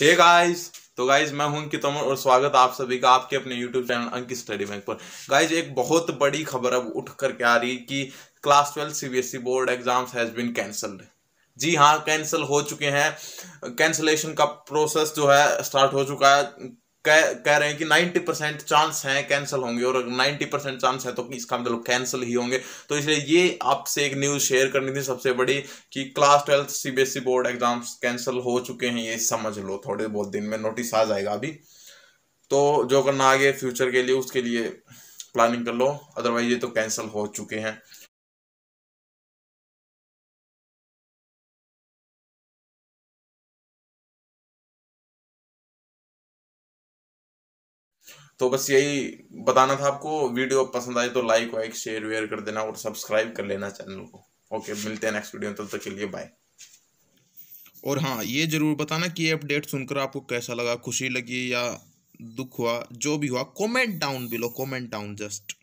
hey guys तो guys मैं हूं अंकित तोमर और स्वागत आप सभी का आपके अपने YouTube channel Ankit study bank पर गाइज एक बहुत बड़ी खबर अब उठ करके आ रही कि class twelve CBSE board exams has been cancelled जी हाँ कैंसिल हो चुके हैं कैंसलेशन का प्रोसेस जो है स्टार्ट हो चुका है कह कह रहे हैं कि 90 परसेंट चांस हैं कैंसिल होंगे और अगर 90 परसेंट चांस है तो इसका मतलब कैंसिल ही होंगे तो इसलिए ये आपसे एक न्यूज़ शेयर करनी थी सबसे बड़ी कि class twelfth CBSE board exams cancel हो चुके हैं ये समझ लो थोड़े बहुत दिन में नोटिस आ जाएगा अभी तो जो करना आगे फ्यूचर के लिए उसके लिए प्लानिंग कर लो अदरवाइज ये तो कैंसिल हो चुके हैं तो बस यही बताना था आपको वीडियो पसंद आए तो लाइक वाइक शेयर वेयर कर देना और सब्सक्राइब कर लेना चैनल को ओके मिलते हैं नेक्स्ट वीडियो तब तक के लिए बाय और हाँ ये ज़रूर बताना कि ये अपडेट सुनकर आपको कैसा लगा खुशी लगी या दुख हुआ जो भी हुआ comment down below comment down just